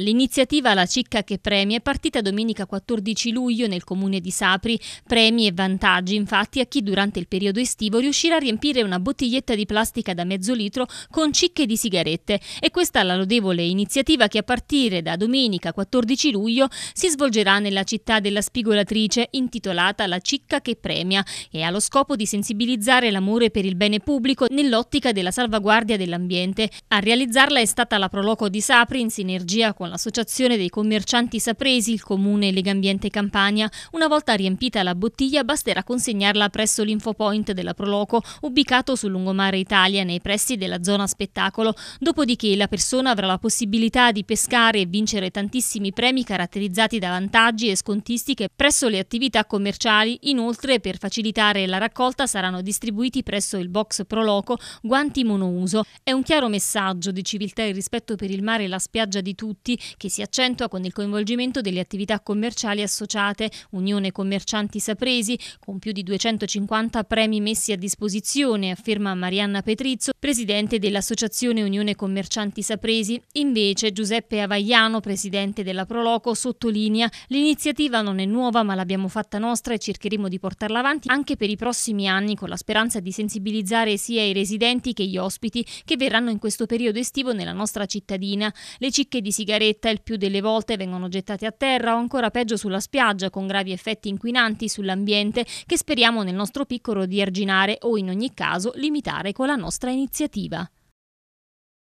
L'iniziativa La Cicca che premia è partita domenica 14 luglio nel comune di Sapri. Premi e vantaggi infatti a chi durante il periodo estivo riuscirà a riempire una bottiglietta di plastica da mezzo litro con cicche di sigarette. E questa è la lodevole iniziativa che a partire da domenica 14 luglio si svolgerà nella città della spigolatrice intitolata La Cicca che premia e ha lo scopo di sensibilizzare l'amore per il bene pubblico nell'ottica della salvaguardia dell'ambiente. A realizzarla è stata la Proloco di Sapri in sinergia con con l'Associazione dei commercianti sapresi, il comune Legambiente Campania. Una volta riempita la bottiglia basterà consegnarla presso l'infopoint della Proloco, ubicato sul lungomare Italia nei pressi della zona spettacolo, dopodiché la persona avrà la possibilità di pescare e vincere tantissimi premi caratterizzati da vantaggi e scontistiche presso le attività commerciali. Inoltre, per facilitare la raccolta saranno distribuiti presso il box Proloco guanti monouso. È un chiaro messaggio di civiltà e rispetto per il mare e la spiaggia di tutti che si accentua con il coinvolgimento delle attività commerciali associate, Unione Commercianti Sapresi, con più di 250 premi messi a disposizione, afferma Marianna Petrizzo, presidente dell'Associazione Unione Commercianti Sapresi. Invece Giuseppe Avagliano, presidente della Proloco, sottolinea l'iniziativa non è nuova ma l'abbiamo fatta nostra e cercheremo di portarla avanti anche per i prossimi anni con la speranza di sensibilizzare sia i residenti che gli ospiti che verranno in questo periodo estivo nella nostra cittadina. Le cicche di sigarette caletta, ecco, il più delle volte vengono gettati a terra o ancora peggio sulla spiaggia, con gravi effetti inquinanti sull'ambiente che speriamo nel nostro piccolo di arginare o in ogni caso limitare con la nostra iniziativa.